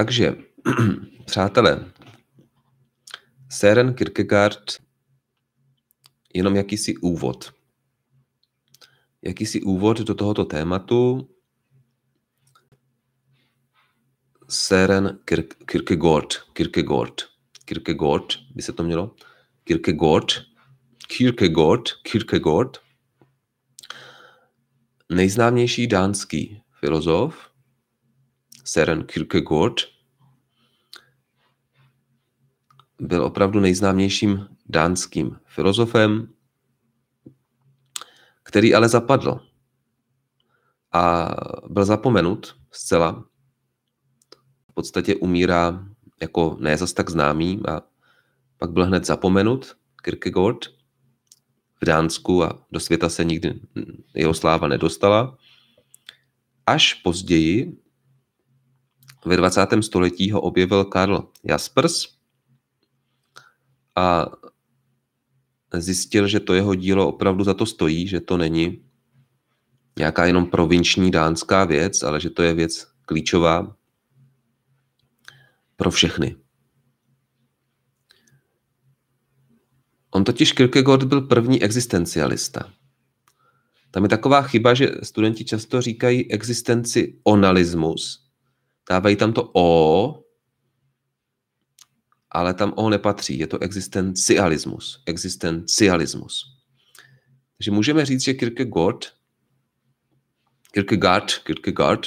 Takže, přátelé, Søren Kierkegaard, jenom jakýsi úvod. Jakýsi úvod do tohoto tématu. Søren Kierkegaard, Kierkegaard, Kierkegaard, by se to mělo, Kierkegaard, Kierkegaard, Kierkegaard, nejznámější dánský filozof, Søren Kierkegaard, byl opravdu nejznámějším dánským filozofem, který ale zapadl a byl zapomenut zcela. V podstatě umírá jako ne zas tak známý a pak byl hned zapomenut Kierkegaard v Dánsku a do světa se nikdy jeho sláva nedostala. Až později ve 20. století ho objevil Karl Jaspers, a zjistil, že to jeho dílo opravdu za to stojí, že to není nějaká jenom provinční dánská věc, ale že to je věc klíčová pro všechny. On totiž Kierkegaard byl první existencialista. Tam je taková chyba, že studenti často říkají existenci onalismus, dávají tam to o, ale tam O nepatří. Je to existencialismus. Existencialismus. Takže můžeme říct, že Kierkegaard, Kierkegaard, Kierkegaard,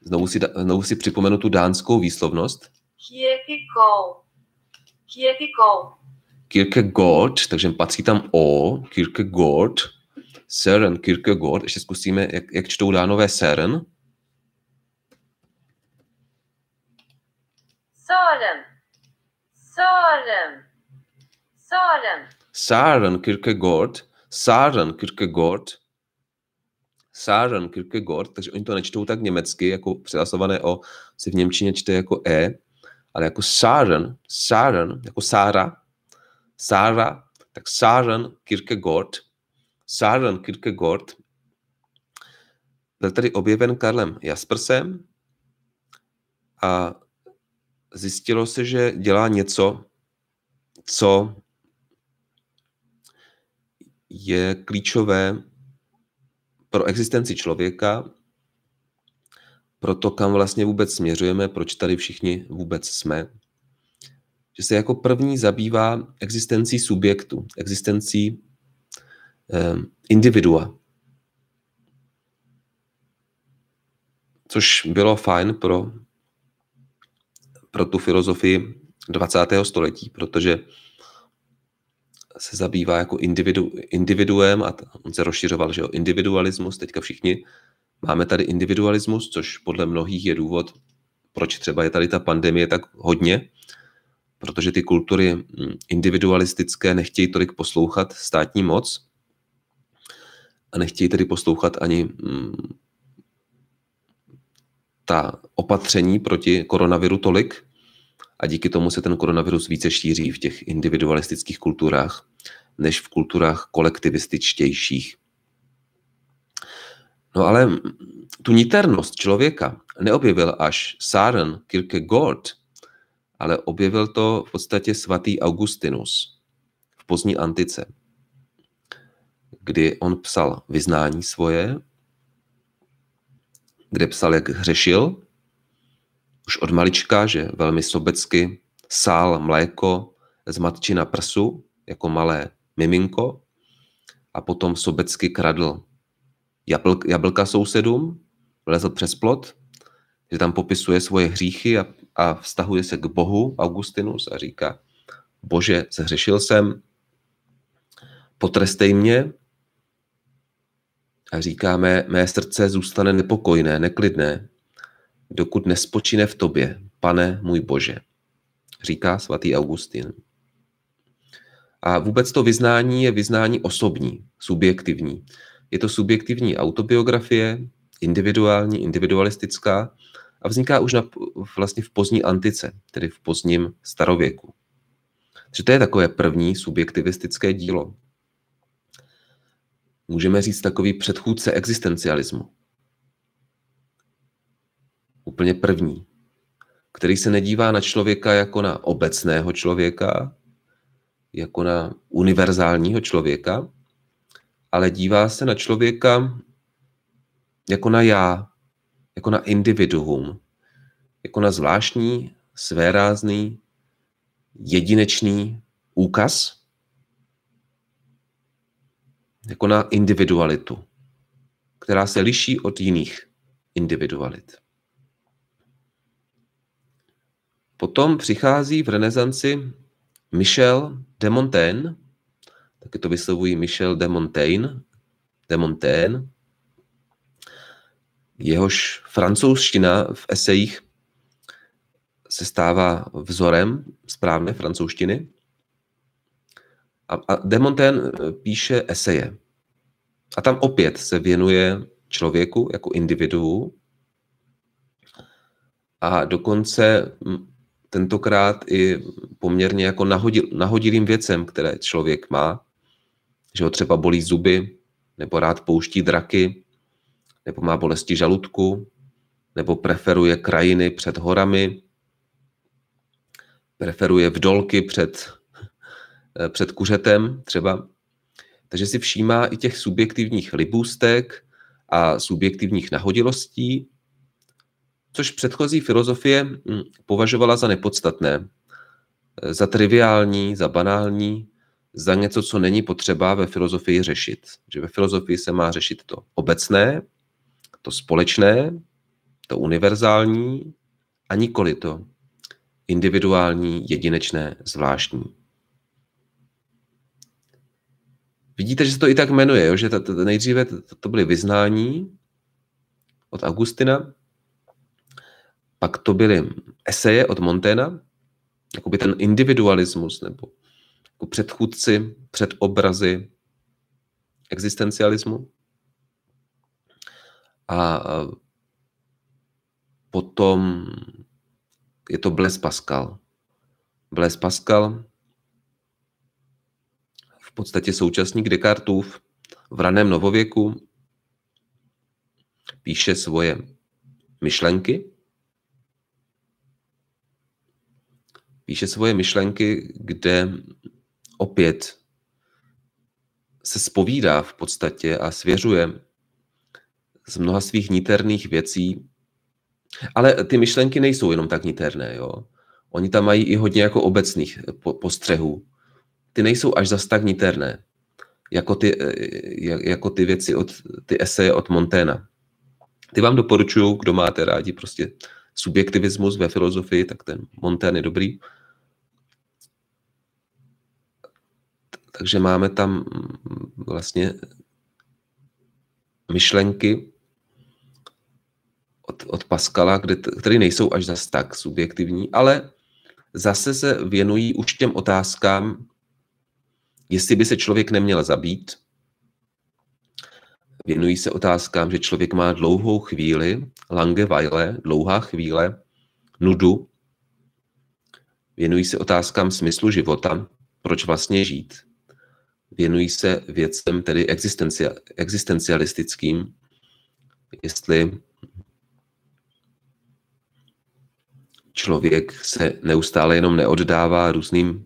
znovu si, znovu si připomenu tu dánskou výslovnost. Kierkegaard. Kierkegaard. Kierkegaard, takže patří tam O, Kierkegaard, Seren Kierkegaard, ještě zkusíme, jak, jak čtou dánové Seren. Søren. Søren. Søren Kierkegaard. Søren Kierkegaard. Søren Kierkegaard, takže oni to nečtou tak německy, jako přihlasované O si v Němčině čte jako E, ale jako Søren, Søren, jako Sára, Sára, tak Søren Kierkegaard, Søren Kierkegaard byl tady objeven Karlem Jaspersem a zjistilo se, že dělá něco, co je klíčové pro existenci člověka, pro to, kam vlastně vůbec směřujeme, proč tady všichni vůbec jsme. Že se jako první zabývá existencí subjektu, existencí eh, individua. Což bylo fajn pro pro tu filozofii 20. století, protože se zabývá jako individu, individuem a on se rozšiřoval, že jo, individualismus, teďka všichni máme tady individualismus, což podle mnohých je důvod, proč třeba je tady ta pandemie tak hodně, protože ty kultury mm, individualistické nechtějí tolik poslouchat státní moc a nechtějí tedy poslouchat ani mm, ta opatření proti koronaviru tolik a díky tomu se ten koronavirus více šíří v těch individualistických kulturách než v kulturách kolektivističtějších. No ale tu niternost člověka neobjevil až Sáren Kierkegaard, ale objevil to v podstatě svatý Augustinus v pozdní antice, kdy on psal vyznání svoje kde psal, jak hřešil, už od malička, že velmi sobecky sál mléko z matčina prsu, jako malé miminko, a potom sobecky kradl jablka sousedům, lezl přes plot, že tam popisuje svoje hříchy a, a vztahuje se k Bohu Augustinus a říká, bože, zhřešil jsem, potrestej mě, a říkáme, mé srdce zůstane nepokojné, neklidné, dokud nespočine v tobě, pane můj Bože, říká svatý Augustin. A vůbec to vyznání je vyznání osobní, subjektivní. Je to subjektivní autobiografie, individuální, individualistická a vzniká už na, vlastně v pozdní antice, tedy v pozdním starověku. Takže to je takové první subjektivistické dílo můžeme říct takový předchůdce existencialismu. Úplně první, který se nedívá na člověka jako na obecného člověka, jako na univerzálního člověka, ale dívá se na člověka jako na já, jako na individuum, jako na zvláštní, svérázný, jedinečný úkaz, jako na individualitu, která se liší od jiných individualit. Potom přichází v renesanci Michel de Montaigne, taky to vyslovují Michel de Montaigne, de Montaigne, jehož francouzština v esejích se stává vzorem správné francouzštiny. A, a Demonten eh, píše eseje. A tam opět se věnuje člověku jako individu. A dokonce hm, tentokrát i poměrně jako nahodil, nahodilým věcem, které člověk má, že ho třeba bolí zuby, nebo rád pouští draky, nebo má bolesti žaludku, nebo preferuje krajiny před horami, preferuje vdolky před Eh, před kuřetem třeba. Takže si všímá i těch subjektivních libůstek a subjektivních nahodilostí, což předchozí filozofie hm, považovala za nepodstatné, eh, za triviální, za banální, za něco, co není potřeba ve filozofii řešit. Že ve filozofii se má řešit to obecné, to společné, to univerzální a nikoli to individuální, jedinečné, zvláštní. Vidíte, že se to i tak jmenuje, jo? že to, to, nejdříve to, to byly vyznání od Augustina, pak to byly eseje od Montena, by ten individualismus nebo jako předchůdci, předobrazy existencialismu. A potom je to Blaise Pascal. Blaise Pascal, podstatě současník Descartův v raném novověku, píše svoje myšlenky, píše svoje myšlenky, kde opět se spovídá v podstatě a svěřuje z mnoha svých niterných věcí. Ale ty myšlenky nejsou jenom tak niterné, jo. Oni tam mají i hodně jako obecných postřehů ty nejsou až zas tak niterné, jako ty, eh, jako ty věci, od, ty eseje od Monténa. Ty vám doporučuju, kdo máte rádi prostě subjektivismus ve filozofii, tak ten Montén je dobrý. Takže máme tam vlastně myšlenky od, od Pascala, kde, které nejsou až zas tak subjektivní, ale zase se věnují už těm otázkám, jestli by se člověk neměl zabít, věnují se otázkám, že člověk má dlouhou chvíli, langeweile, dlouhá chvíle, nudu, věnují se otázkám smyslu života, proč vlastně žít, věnují se věcem tedy existenci, existencialistickým, jestli člověk se neustále jenom neoddává různým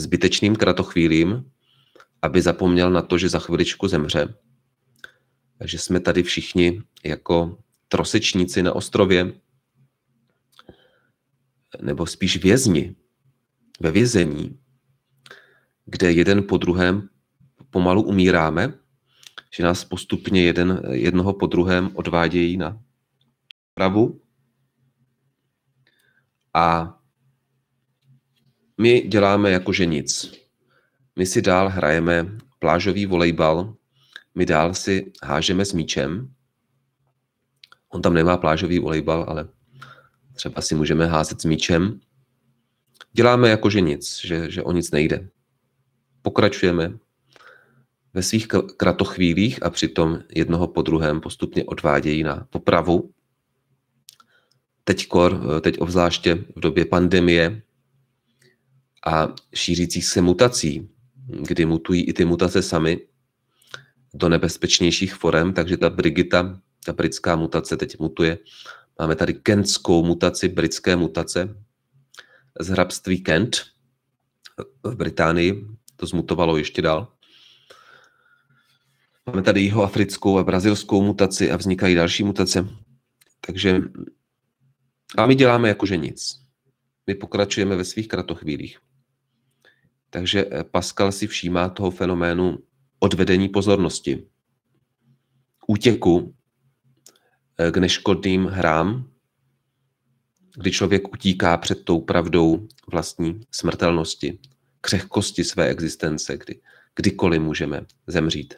zbytečným kratochvílím, aby zapomněl na to, že za chviličku zemře. Takže jsme tady všichni jako trosečníci na ostrově, nebo spíš vězni ve vězení, kde jeden po druhém pomalu umíráme, že nás postupně jeden, jednoho po druhém odvádějí na pravu a my děláme jakože nic. My si dál hrajeme plážový volejbal, my dál si hážeme s míčem. On tam nemá plážový volejbal, ale třeba si můžeme házet s míčem. Děláme jakože nic, že, že o nic nejde. Pokračujeme ve svých kratochvílích a přitom jednoho po druhém postupně odvádějí na popravu. Teď, kor, teď obzvláště v době pandemie a šířících se mutací, kdy mutují i ty mutace samy do nebezpečnějších forem, takže ta Brigita, ta britská mutace teď mutuje. Máme tady kentskou mutaci, britské mutace z hrabství Kent v Británii. To zmutovalo ještě dál. Máme tady africkou a brazilskou mutaci a vznikají další mutace. Takže a my děláme jakože nic. My pokračujeme ve svých kratochvílích. Takže eh, Pascal si všímá toho fenoménu odvedení pozornosti, útěku eh, k neškodným hrám, kdy člověk utíká před tou pravdou vlastní smrtelnosti, křehkosti své existence, kdy kdykoliv můžeme zemřít.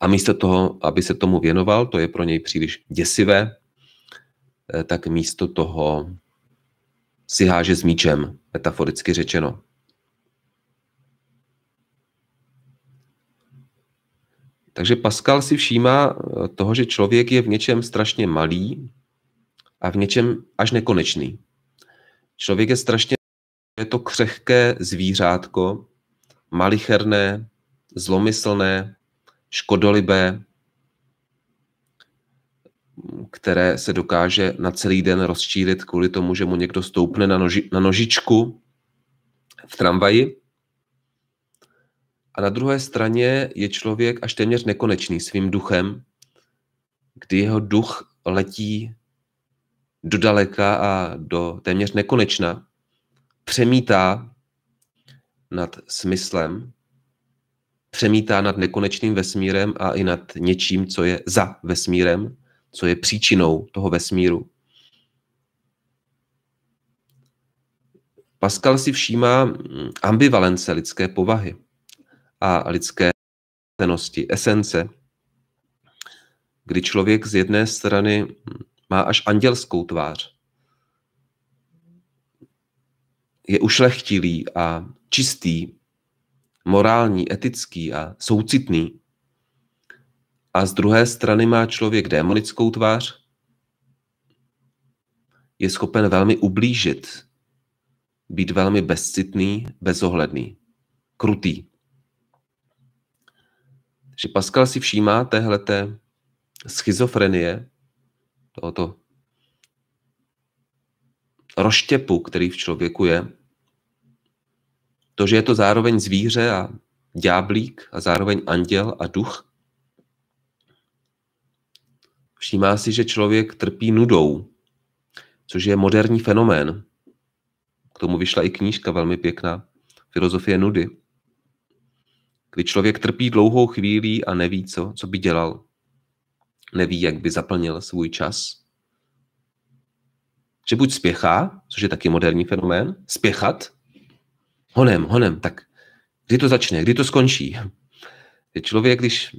A místo toho, aby se tomu věnoval, to je pro něj příliš děsivé, eh, tak místo toho si háže s míčem, metaforicky řečeno. Takže Pascal si všímá eh, toho, že člověk je v něčem strašně malý a v něčem až nekonečný. Člověk je strašně je to křehké zvířátko, malicherné, zlomyslné, škodolibé, které se dokáže na celý den rozčílit kvůli tomu, že mu někdo stoupne na, noži, na nožičku v tramvaji a na druhé straně je člověk až téměř nekonečný svým duchem, kdy jeho duch letí do daleka a do téměř nekonečna, přemítá nad smyslem, přemítá nad nekonečným vesmírem a i nad něčím, co je za vesmírem, co je příčinou toho vesmíru. Pascal si všímá mm, ambivalence lidské povahy a lidské cenosti, esence, kdy člověk z jedné strany má až andělskou tvář, je ušlechtilý a čistý, morální, etický a soucitný. A z druhé strany má člověk démonickou tvář, je schopen velmi ublížit, být velmi bezcitný, bezohledný, krutý že Pascal si všímá téhleté schizofrenie, tohoto roštěpu, který v člověku je, to, že je to zároveň zvíře a dňáblík a zároveň anděl a duch. Všímá si, že člověk trpí nudou, což je moderní fenomén. K tomu vyšla i knížka velmi pěkná, Filozofie nudy kdy člověk trpí dlouhou chvíli a neví, co, co by dělal. Neví, jak by zaplnil svůj čas. Že buď spěchá, což je taky moderní fenomén, spěchat, honem, honem, tak kdy to začne, kdy to skončí. Je člověk, když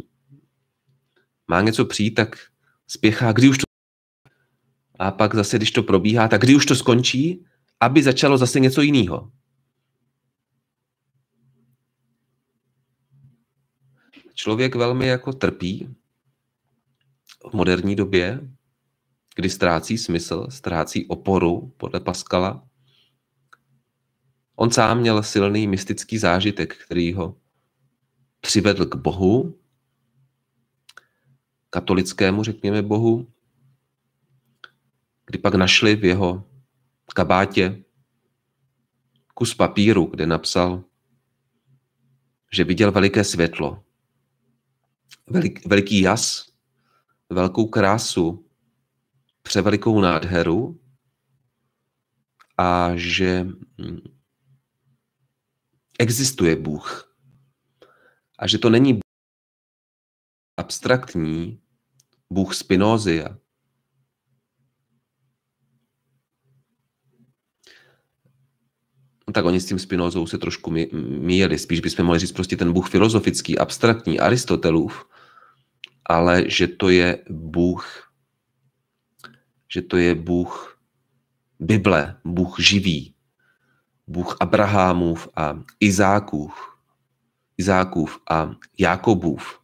má něco přijít, tak spěchá, kdy už to a pak zase, když to probíhá, tak kdy už to skončí, aby začalo zase něco jiného. člověk velmi jako trpí v moderní době, kdy ztrácí smysl, ztrácí oporu podle Paskala. On sám měl silný mystický zážitek, který ho přivedl k Bohu, katolickému, řekněme, Bohu, kdy pak našli v jeho kabátě kus papíru, kde napsal, že viděl veliké světlo velik, veliký jas, velkou krásu, převelikou nádheru a že mm, existuje Bůh. A že to není abstraktní Bůh Spinozia, tak oni s tím Spinozou se trošku míjeli. Spíš bychom mohli říct prostě ten Bůh filozofický, abstraktní, Aristotelův, ale že to je Bůh, že to je Bůh Bible, Bůh živý, Bůh Abrahamův a Izákův, Izákův a Jakobův.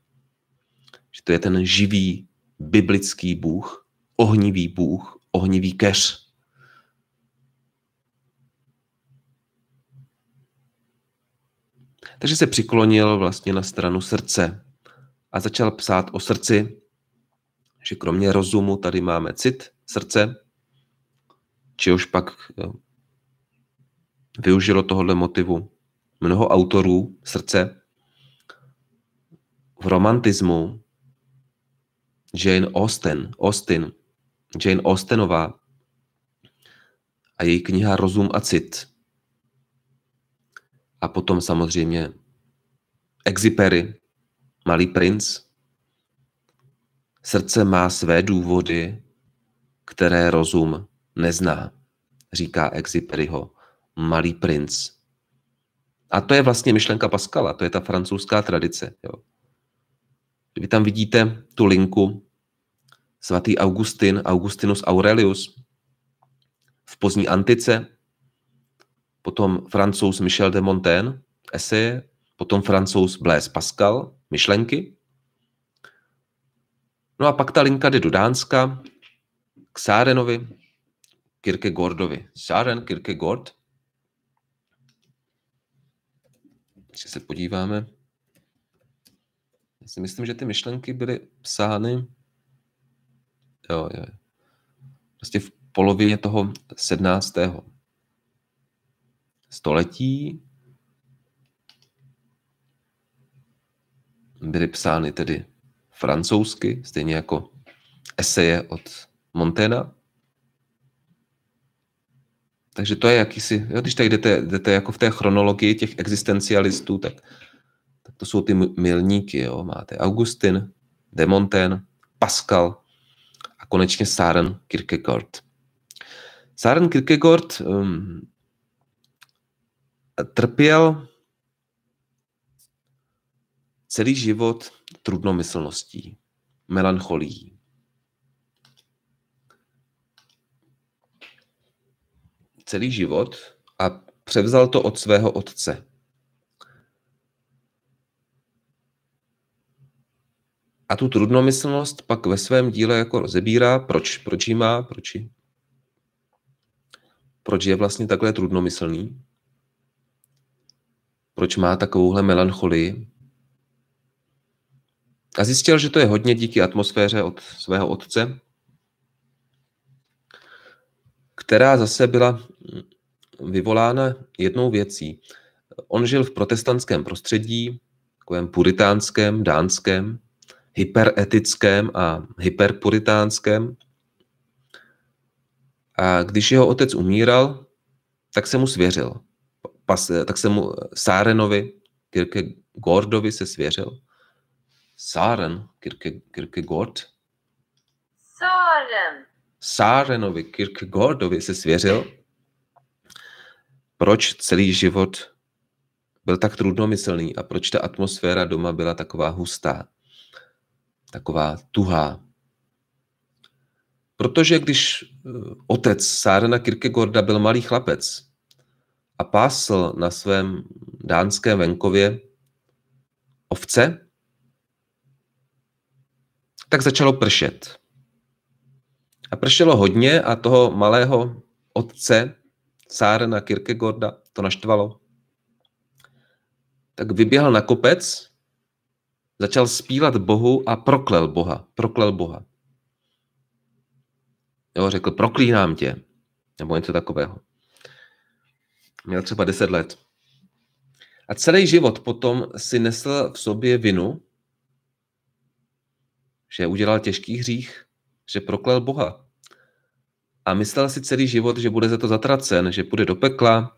Že to je ten živý biblický Bůh, ohnivý Bůh, ohnivý keř, Takže se přiklonil vlastně na stranu srdce a začal psát o srdci, že kromě rozumu tady máme cit, srdce, či už pak jo, využilo tohohle motivu mnoho autorů srdce. V romantismu Jane Austen, Austen, Jane Austenová a její kniha Rozum a cit – a potom samozřejmě Exipery, Malý princ. Srdce má své důvody, které rozum nezná, říká Exiperyho Malý princ. A to je vlastně myšlenka Pascala, to je ta francouzská tradice. Jo. Vy tam vidíte tu linku svatý Augustin, Augustinus Aurelius v pozdní antice, potom francouz Michel de Montaigne, eseje, potom francouz Blaise Pascal, myšlenky. No a pak ta linka jde do Dánska, k Sárenovi, Kierkegaardovi. Sáren, Kierkegaard. Když se podíváme, já si myslím, že ty myšlenky byly psány jo, jo. Prostě v polovině toho 17 století byly psány tedy francouzsky, stejně jako eseje od Montena. Takže to je jakýsi, jo, když tak jdete, jdete jako v té chronologii těch existencialistů, tak, tak to jsou ty milníky. Jo. Máte Augustin, de Montaigne, Pascal a konečně Sáren Kierkegaard. Sáren Kierkegaard um, trpěl celý život trudnomyslností, melancholií. Celý život a převzal to od svého otce. A tu trudnomyslnost pak ve svém díle jako rozebírá, proč, proč ji má, proč, proč je vlastně takhle trudnomyslný proč má takovouhle melancholii. A zjistil, že to je hodně díky atmosféře od svého otce, která zase byla mm, vyvolána jednou věcí. On žil v protestantském prostředí, takovém puritánském, dánském, hyperetickém a hyperpuritánském. A když jeho otec umíral, tak se mu svěřil pas, tak se mu Sárenovi, Gordovi se svěřil. Sáren, Gord. Sáren. Sárenovi, Gordovi se svěřil. Proč celý život byl tak trudnomyslný a proč ta atmosféra doma byla taková hustá, taková tuhá. Protože když eh, otec Sárena Kirkegorda byl malý chlapec, a pásl na svém dánském venkově ovce, tak začalo pršet. A pršelo hodně a toho malého otce Sárena Kierkegorda to naštvalo. Tak vyběhl na kopec, začal spílat Bohu a proklel Boha. Proklel Boha. Jo, řekl, proklínám tě. Nebo něco takového měl třeba 10 let. A celý život potom si nesl v sobě vinu, že udělal těžký hřích, že proklel Boha. A myslel si celý život, že bude za to zatracen, že bude do pekla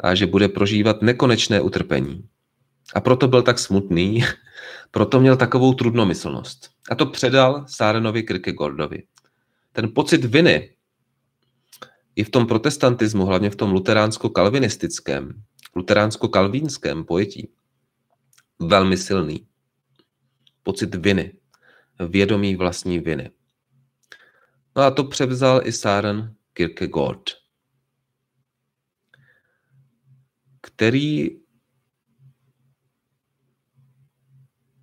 a že bude prožívat nekonečné utrpení. A proto byl tak smutný, proto měl takovou trudnomyslnost. A to předal Sárenovi Kirkegordovi. Ten pocit viny i v tom protestantismu, hlavně v tom luteránsko-kalvinistickém, luteránsko-kalvínském pojetí, velmi silný. Pocit viny, vědomí vlastní viny. No a to převzal i Sáren Kierkegaard, který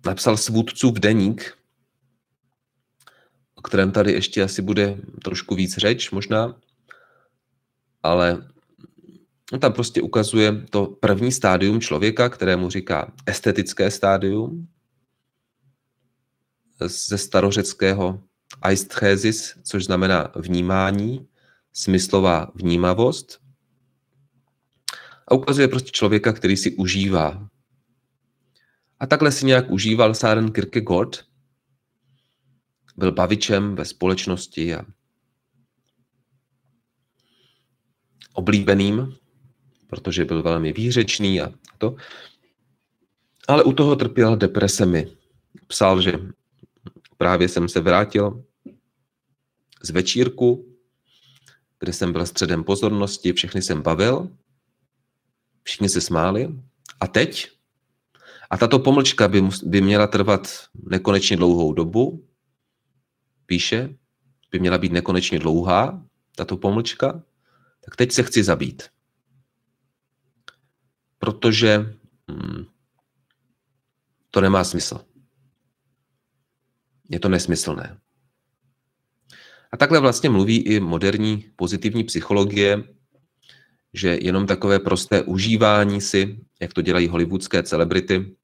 napsal v deník, o kterém tady ještě asi bude trošku víc řeč možná, ale on no, tam prostě ukazuje to první stádium člověka, kterému říká estetické stádium ze starořeckého aisthesis, což znamená vnímání, smyslová vnímavost. A ukazuje prostě člověka, který si užívá. A takhle si nějak užíval Sáren Kierkegaard. Byl bavičem ve společnosti a oblíbeným, protože byl velmi výřečný a to. Ale u toho trpěl depresemi. Psal, že právě jsem se vrátil z večírku, kde jsem byl středem pozornosti, všechny jsem bavil, všichni se smáli. A teď? A tato pomlčka by, by měla trvat nekonečně dlouhou dobu, píše, by měla být nekonečně dlouhá, tato pomlčka, tak teď se chci zabít. Protože hmm, to nemá smysl. Je to nesmyslné. A takhle vlastně mluví i moderní pozitivní psychologie, že jenom takové prosté užívání si, jak to dělají hollywoodské celebrity,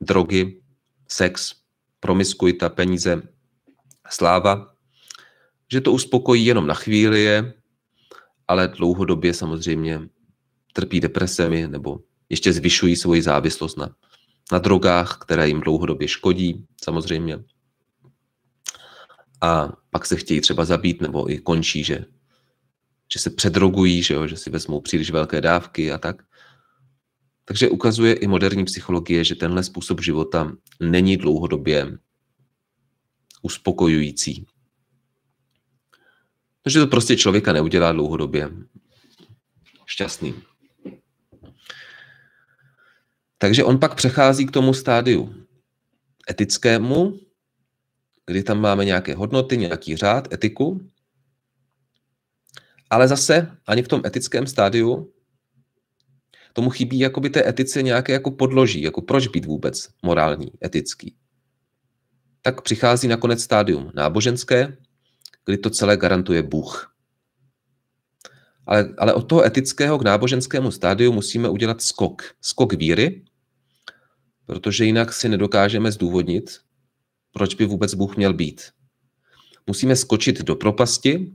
drogy, sex, promiskuita, peníze, sláva, že to uspokojí jenom na chvíli je ale dlouhodobě samozřejmě trpí depresemi nebo ještě zvyšují svoji závislost na, na drogách, které jim dlouhodobě škodí samozřejmě. A pak se chtějí třeba zabít nebo i končí, že, že se předrogují, že, jo, že si vezmou příliš velké dávky a tak. Takže ukazuje i moderní psychologie, že tenhle způsob života není dlouhodobě uspokojující že to prostě člověka neudělá dlouhodobě šťastným. Takže on pak přechází k tomu stádiu etickému, kdy tam máme nějaké hodnoty, nějaký řád, etiku, ale zase ani v tom etickém stádiu tomu chybí jakoby té etice nějaké jako podloží, jako proč být vůbec morální, etický. Tak přichází nakonec stádium náboženské, kdy to celé garantuje Bůh. Ale, ale od toho etického k náboženskému stádiu musíme udělat skok. Skok víry, protože jinak si nedokážeme zdůvodnit, proč by vůbec Bůh měl být. Musíme skočit do propasti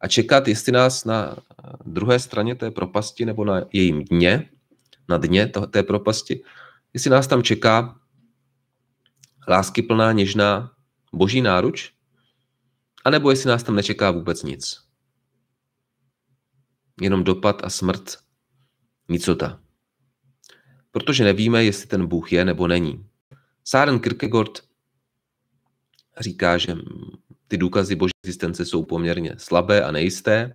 a čekat, jestli nás na druhé straně té propasti nebo na jejím dně, na dně té propasti, jestli nás tam čeká láskyplná, něžná boží náruč, anebo jestli nás tam nečeká vůbec nic. Jenom dopad a smrt, nicota. Protože nevíme, jestli ten Bůh je nebo není. Sáren Kierkegaard říká, že ty důkazy boží existence jsou poměrně slabé a nejisté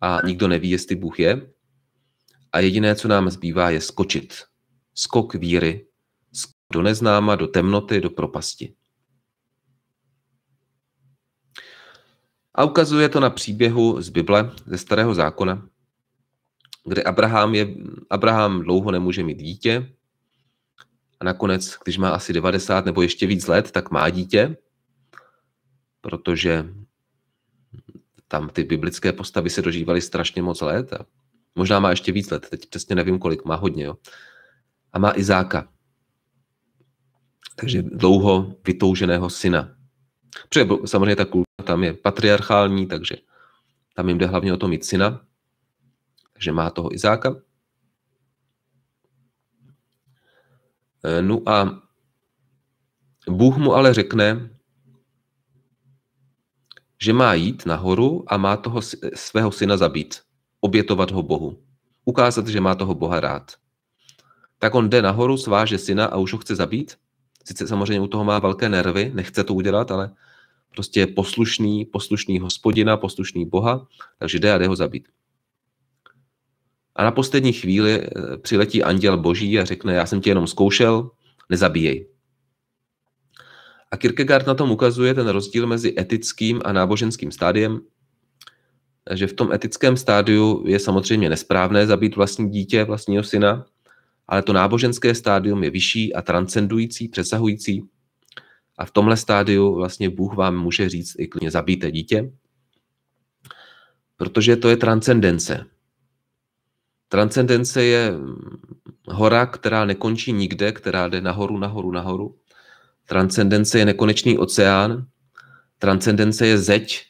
a nikdo neví, jestli Bůh je. A jediné, co nám zbývá, je skočit. Skok víry. Skok do neznáma, do temnoty, do propasti. A ukazuje to na příběhu z Bible, ze Starého zákona, kde Abraham, je, Abraham dlouho nemůže mít dítě a nakonec, když má asi 90 nebo ještě víc let, tak má dítě, protože tam ty biblické postavy se dožívaly strašně moc let a možná má ještě víc let, teď přesně nevím kolik, má hodně, jo. A má Izáka. Takže dlouho vytouženého syna. Protože samozřejmě ta kultura tam je patriarchální, takže tam jim jde hlavně o to mít syna, takže má toho Izáka. E, no a Bůh mu ale řekne, že má jít nahoru a má toho svého syna zabít, obětovat ho Bohu, ukázat, že má toho Boha rád. Tak on jde nahoru, sváže syna a už ho chce zabít, sice samozřejmě u toho má velké nervy, nechce to udělat, ale prostě je poslušný, poslušný hospodina, poslušný boha, takže jde a jde ho zabít. A na poslední chvíli eh, přiletí anděl boží a řekne, já jsem tě jenom zkoušel, nezabíjej. A Kierkegaard na tom ukazuje ten rozdíl mezi etickým a náboženským stádiem, že v tom etickém stádiu je samozřejmě nesprávné zabít vlastní dítě, vlastního syna, ale to náboženské stádium je vyšší a transcendující, přesahující. A v tomhle stádiu vlastně Bůh vám může říct i klidně zabijte dítě, protože to je transcendence. Transcendence je hora, která nekončí nikde, která jde nahoru, nahoru, nahoru. Transcendence je nekonečný oceán. Transcendence je zeď,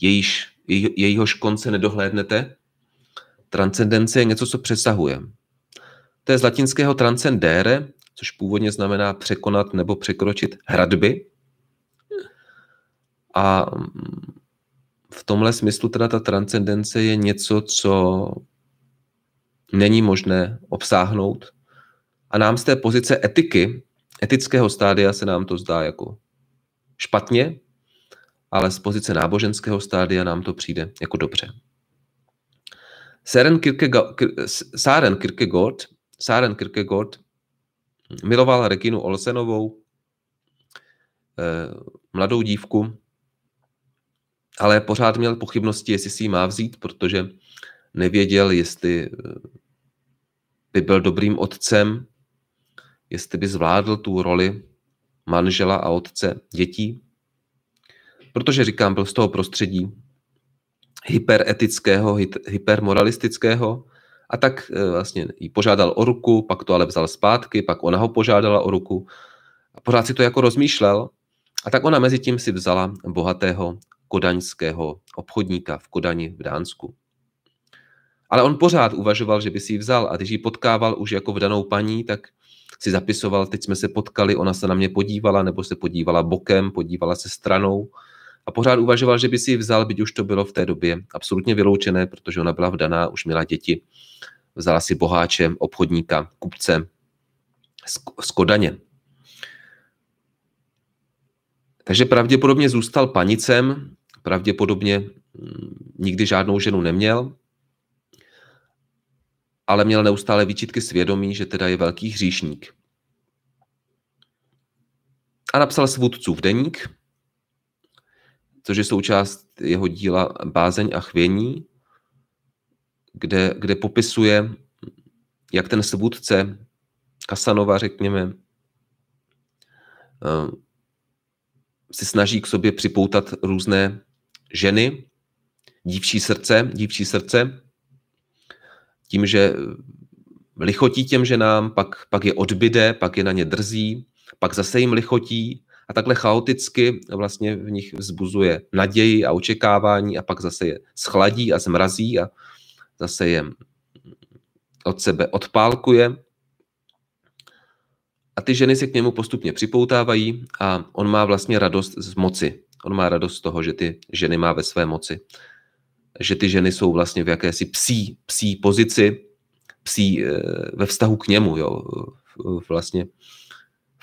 jejíž, jej, jejíhož konce nedohlédnete. Transcendence je něco, co přesahuje. To je z latinského transcendere, což původně znamená překonat nebo překročit hradby. A mm, v tomhle smyslu teda ta transcendence je něco, co není možné obsáhnout. A nám z té pozice etiky, etického stádia se nám to zdá jako špatně, ale z pozice náboženského stádia nám to přijde jako dobře. Saren Kierkegaard Sáren Kierkegaard miloval Reginu Olsenovou, eh, mladou dívku, ale pořád měl pochybnosti, jestli si ji má vzít, protože nevěděl, jestli eh, by byl dobrým otcem, jestli by zvládl tu roli manžela a otce dětí. Protože, říkám, byl z toho prostředí hyperetického, hypermoralistického, a tak eh, vlastně jí požádal o ruku, pak to ale vzal zpátky, pak ona ho požádala o ruku. A pořád si to jako rozmýšlel. A tak ona mezi tím si vzala bohatého kodaňského obchodníka v Kodani v Dánsku. Ale on pořád uvažoval, že by si ji vzal a když ji potkával už jako v danou paní, tak si zapisoval, teď jsme se potkali, ona se na mě podívala, nebo se podívala bokem, podívala se stranou a pořád uvažoval, že by si ji vzal, byť už to bylo v té době absolutně vyloučené, protože ona byla vdaná, už měla děti. Vzala si boháče, obchodníka, kupce z Kodaně. Takže pravděpodobně zůstal panicem, pravděpodobně mm, nikdy žádnou ženu neměl, ale měl neustále výčitky svědomí, že teda je velký hříšník. A napsal svůdcův deník, což je součást jeho díla Bázeň a chvění, kde, kde popisuje, jak ten svůdce Kasanova, řekněme, eh, si snaží k sobě připoutat různé ženy, dívčí srdce, dívčí srdce, tím, že lichotí těm ženám, pak, pak je odbyde, pak je na ně drzí, pak zase jim lichotí, a takhle chaoticky vlastně v nich vzbuzuje naději a očekávání a pak zase je schladí a zmrazí a zase je od sebe odpálkuje. A ty ženy se k němu postupně připoutávají a on má vlastně radost z moci. On má radost z toho, že ty ženy má ve své moci. Že ty ženy jsou vlastně v jakési psí, psí pozici, psí eh, ve vztahu k němu, jo, vlastně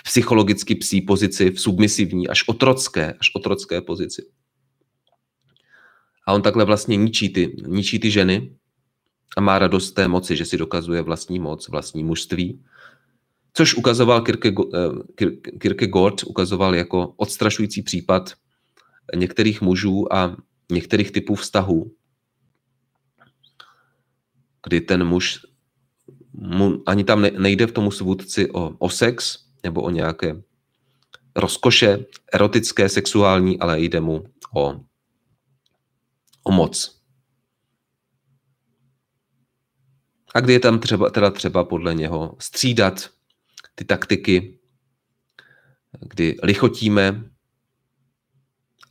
psychologicky psí pozici, v submisivní, až otrocké, až otrocké pozici. A on takhle vlastně ničí ty, ničí ty ženy a má radost té moci, že si dokazuje vlastní moc, vlastní mužství. Což ukazoval eh, Kierkegaard, ukazoval jako odstrašující případ některých mužů a některých typů vztahů, kdy ten muž mu, ani tam nejde v tomu svůdci o, o sex, nebo o nějaké rozkoše, erotické, sexuální, ale jde mu o, o moc. A kdy je tam třeba, teda třeba podle něho střídat ty taktiky, kdy lichotíme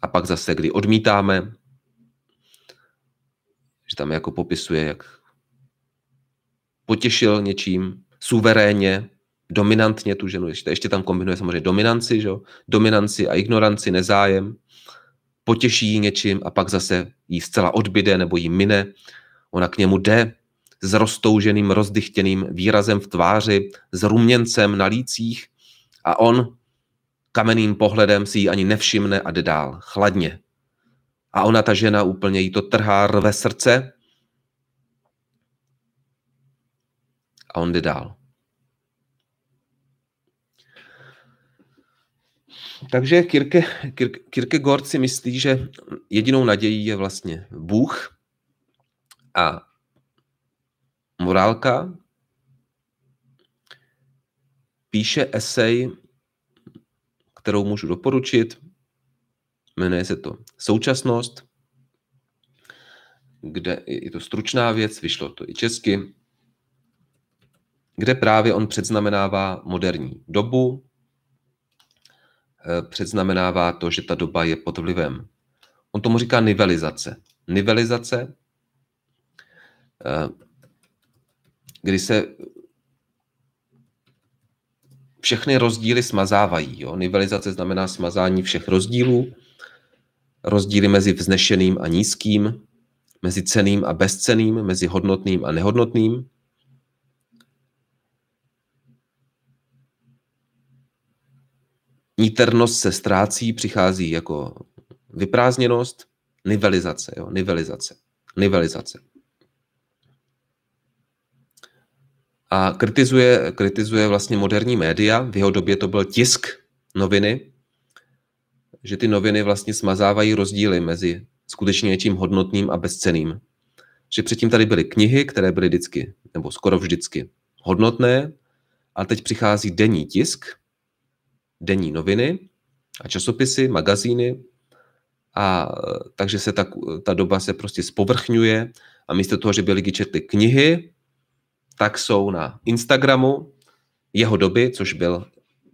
a pak zase, kdy odmítáme, že tam jako popisuje, jak potěšil něčím suverénně, dominantně tu ženu, ještě, ještě tam kombinuje samozřejmě dominanci, že? dominanci a ignoranci, nezájem, potěší ji něčím a pak zase jí zcela odbyde nebo jí mine. Ona k němu jde s roztouženým, rozdychtěným výrazem v tváři, s ruměncem na lících a on kamenným pohledem si ji ani nevšimne a jde dál, chladně. A ona, ta žena, úplně jí to trhá, rve srdce a on jde dál. Takže Kirke, Kirke, Kierkegaard si myslí, že jedinou nadějí je vlastně Bůh a morálka. Píše esej, kterou můžu doporučit. Jmenuje se to Současnost, kde je to stručná věc, vyšlo to i česky, kde právě on předznamenává moderní dobu, Eh, předznamenává to, že ta doba je pod vlivem. On tomu říká nivelizace. Nivelizace, eh, kdy se všechny rozdíly smazávají. Jo? Nivelizace znamená smazání všech rozdílů, rozdíly mezi vznešeným a nízkým, mezi ceným a bezceným, mezi hodnotným a nehodnotným. Níternost se ztrácí, přichází jako vyprázněnost, nivelizace, jo, nivelizace, nivelizace. A kritizuje, kritizuje vlastně moderní média, v jeho době to byl tisk, noviny, že ty noviny vlastně smazávají rozdíly mezi skutečně něčím hodnotným a bezceným. Že předtím tady byly knihy, které byly vždycky, nebo skoro vždycky hodnotné, a teď přichází denní tisk, denní noviny a časopisy, magazíny, a eh, takže se ta, eh, ta doba se prostě spovrchňuje a místo toho, že by lidi četli knihy, tak jsou na Instagramu jeho doby, což byl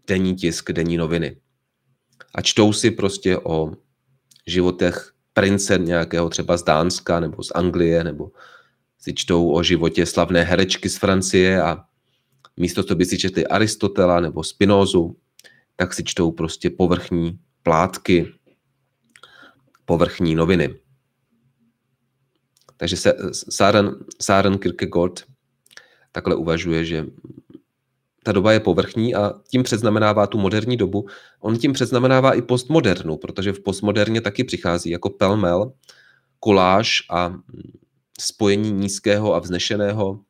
denní tisk, denní noviny. A čtou si prostě o životech prince nějakého třeba z Dánska nebo z Anglie, nebo si čtou o životě slavné herečky z Francie a místo toho by si četli Aristotela nebo Spinozu tak si čtou prostě povrchní plátky, povrchní noviny. Takže Sáren, Sáren Kierkegaard takhle uvažuje, že ta doba je povrchní a tím předznamenává tu moderní dobu. On tím předznamenává i postmodernu, protože v postmoderně taky přichází jako pelmel, koláž a spojení nízkého a vznešeného,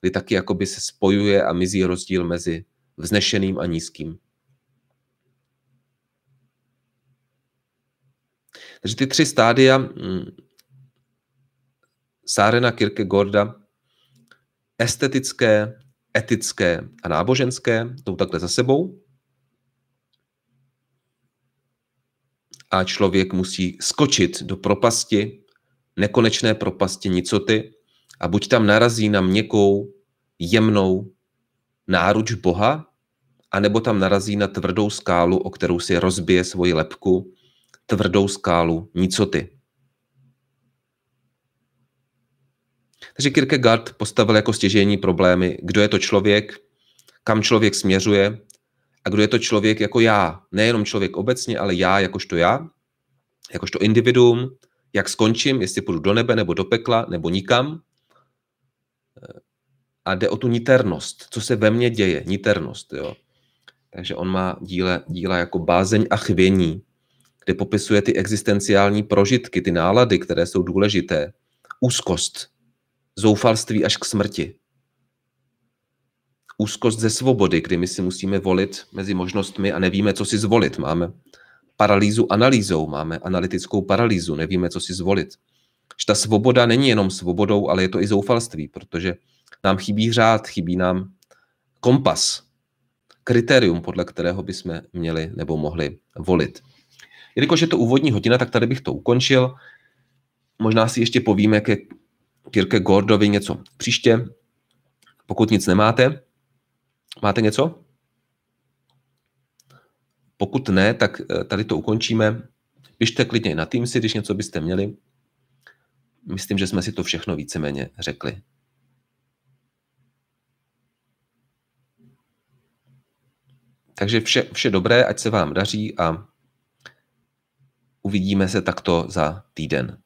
kdy taky jakoby se spojuje a mizí rozdíl mezi vznešeným a nízkým. Takže ty tři stádia mm, Sárena Kirke Gorda, estetické, etické a náboženské, jdou takhle za sebou. A člověk musí skočit do propasti, nekonečné propasti nicoty a buď tam narazí na měkkou, jemnou náruč Boha, anebo tam narazí na tvrdou skálu, o kterou si rozbije svoji lepku tvrdou skálu nicoty. Takže Kierkegaard postavil jako stěžení problémy, kdo je to člověk, kam člověk směřuje a kdo je to člověk jako já. Nejenom člověk obecně, ale já jakožto já, jakožto individuum, jak skončím, jestli půjdu do nebe nebo do pekla nebo nikam. A jde o tu niternost, co se ve mně děje, niternost. Jo. Takže on má díle, díla jako bázeň a chvění kde popisuje ty existenciální prožitky, ty nálady, které jsou důležité, úzkost, zoufalství až k smrti, úzkost ze svobody, kdy my si musíme volit mezi možnostmi a nevíme, co si zvolit. Máme paralýzu analýzou, máme analytickou paralýzu, nevíme, co si zvolit. Že ta svoboda není jenom svobodou, ale je to i zoufalství, protože nám chybí řád, chybí nám kompas, kritérium, podle kterého bychom měli nebo mohli volit. Jelikož je to úvodní hodina, tak tady bych to ukončil. Možná si ještě povíme ke Kirke Gordovi něco příště, pokud nic nemáte. Máte něco? Pokud ne, tak eh, tady to ukončíme. Pište klidně na si, když něco byste měli. Myslím, že jsme si to všechno víceméně řekli. Takže vše, vše dobré, ať se vám daří a Uvidíme se takto za týden.